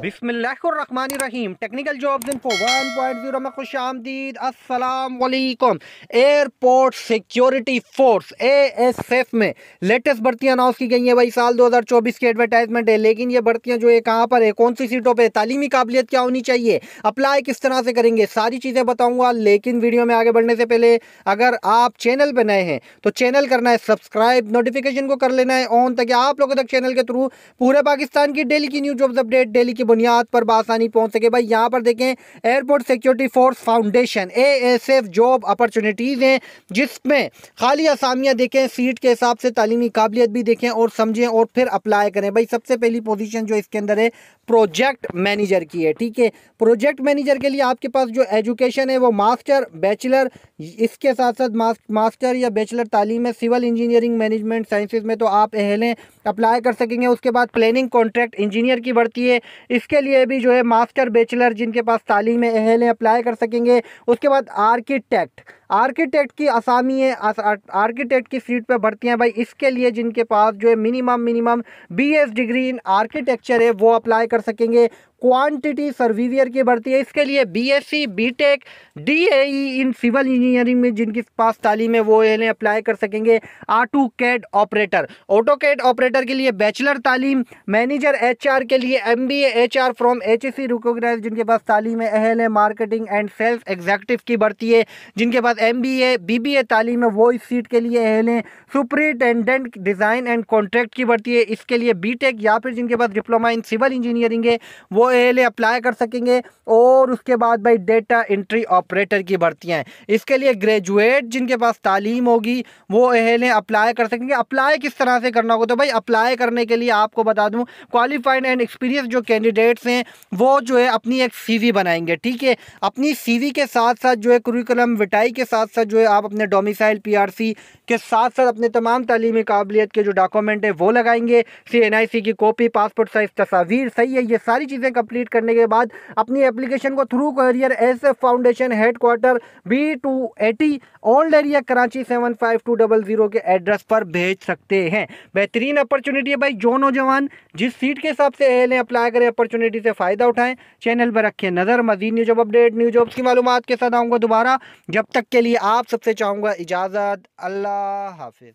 बिसमीम technical jobs in four one point zero में खुश आमदीद असलकम airport security force A S F में लेटेस्ट भर्तियाँ अनाउंस की गई हैं भाई साल दो हज़ार चौबीस की एडवर्टाइजमेंट है लेकिन ये भर्तियाँ जो है कहाँ पर है कौन सी सीटों पर तालीमी काबिलियत क्या होनी चाहिए अप्लाई किस तरह से करेंगे सारी चीज़ें बताऊँगा लेकिन वीडियो में आगे बढ़ने से पहले अगर आप चैनल पर नए हैं तो चैनल करना है सब्सक्राइब नोटिफिकेशन को कर लेना है ऑन ताकि आप लोगों तक चैनल के थ्रू पूरे पाकिस्तान की डेली की न्यूज जॉब्स अपडेट डेली की बुनियाद पर बासानी पहुंच सके भाई यहाँ पर देखें airport security force foundation A S F job opportunities हैं जिसमें खाली आसामियाँ देखें सीट के हिसाब से तालीमी काबिलियत भी देखें और समझें और फिर अप्लाई करें भाई सबसे पहली पोजिशन जो इसके अंदर है प्रोजेक्ट मैनेजर की है ठीक है प्रोजेक्ट मैनेजर के लिए आपके पास जो एजुकेशन है वो मास्टर बैचलर इसके साथ साथ मास्टर या बैचलर तालीम है सिविल इंजीनियरिंग मैनेजमेंट साइंसेज में तो आप अहल अप्लाई कर सकेंगे उसके बाद प्लानिंग कॉन्ट्रैक्ट इंजीनियर की बढ़ती है इसके लिए भी जो है मास्टर बैचलर जिनके पास तालीम अहल है अप्लाई कर सकेंगे उसके बाद आर्किटेक्ट आर्किटेक्ट की आसामी है आर्किटेक्ट की सीट पर भर्ती हैं भाई इसके लिए जिनके पास जो है minimum minimum BS degree in architecture है वो अप्लाई कर सकेंगे क्वांटिटी सर्विवियर की भर्ती है इसके लिए BSc BTech DAE in civil engineering में जिनके पास तालीम है वो इन्हें अप्लाई कर सकेंगे auto CAD operator auto CAD operator के लिए बैचलर तालीम मैनेजर एचआर के लिए MBA H R from H S जिनके पास तालीम अहल है मार्केटिंग एंड सेल्फ एग्जैक्टिव की बढ़ती है जिनके पास M B A B B A तालीम है वो इस सीट के लिए अहल हैं सुपरिटेंडेंट डिज़ाइन एंड कॉन्ट्रैक्ट की बढ़ती है इसके लिए बी टेक या फिर जिनके पास डिप्लोमा इन सिविल इंजीनियरिंग है वो अहल अप्लाई कर सकेंगे और उसके बाद भाई डेटा एंट्री ऑपरेटर की भर्तियाँ हैं इसके लिए ग्रेजुएट जिनके पास तालीम होगी वो अहल अप्लाई कर सकेंगे अप्लाई किस तरह से करना होगा तो भाई अप्लाई करने के लिए आपको बता दूँ क्वालिफाइड एंड एक्सपीरियंस जो कैंडिडेट कैंडिडेट्स हैं वो जो है अपनी एक सी बनाएंगे ठीक है अपनी सी के साथ साथ जो है करिकुलम विटाई के साथ साथ जो है आप अपने डोमिसाइल पी के साथ साथ अपने तमाम तलीमी काबिलियत के जो डॉक्यूमेंट है वो लगाएंगे सी की कॉपी पासपोर्ट साइज़ तस्वीर सही है ये सारी चीज़ें कंप्लीट करने के बाद अपनी एप्लीकेशन को through career S F foundation headquarter B two eighty old area Karachi seven five two double zero के एड्रेस पर भेज सकते हैं बेहतरीन अपॉर्चुनिटी है भाई जो नौजवान जिस सीट के हिसाब से एल अप्लाई करें अपॉर्चुनिटी से फ़ायदा उठाएं चैनल पर रखें नज़र मजीद न्यूज अपडेट न्यूज जॉब्स की मालूम के साथ आऊँगा दोबारा जब तक के लिए आप सबसे चाहूँगा इजाज़त अल्लाह हाफिज़